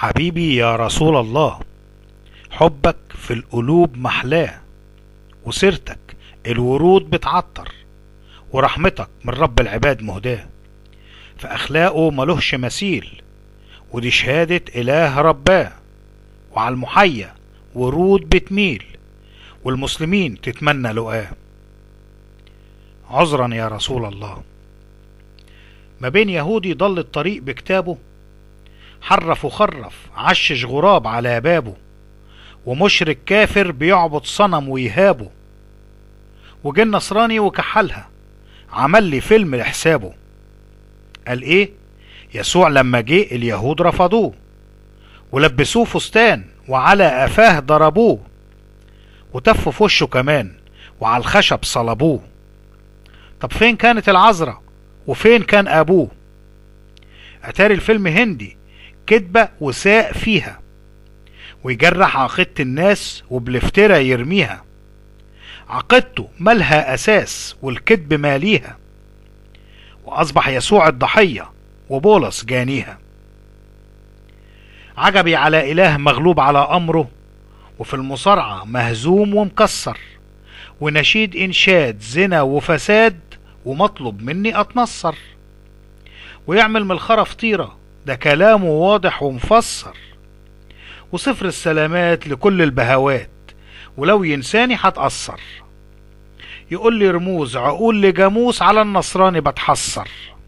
حبيبي يا رسول الله حبك في القلوب محلاه وسيرتك الورود بتعطر ورحمتك من رب العباد مهداه فأخلاقه ملهش مثيل ودي شهادة إله رباه وعلى المحية ورود بتميل والمسلمين تتمنى لقاه عذرا يا رسول الله ما بين يهودي ضل الطريق بكتابه حرف وخرف عشش غراب على بابه ومشرك كافر بيعبد صنم ويهابه وجه نصراني وكحلها عمل لي فيلم لحسابه قال ايه يسوع لما جه اليهود رفضوه ولبسوه فستان وعلى قفاه ضربوه وتفوا في وشه كمان وعلى الخشب صلبوه طب فين كانت العذراء وفين كان ابوه اتاري الفيلم هندي كدبة وساء فيها ويجرح عقيدة الناس وبلفترة يرميها عقيدته مالها أساس والكذب ماليها وأصبح يسوع الضحية وبولس جانيها عجبي على إله مغلوب على أمره وفي المصارعة مهزوم ومكسر ونشيد إنشاد زنا وفساد ومطلب مني أتنصر ويعمل من الخرف طيره ده كلامه واضح ومفسر وصفر السلامات لكل البهوات ولو ينساني هتأثر يقول لي رموز عقول لجاموس على النصراني بتحسر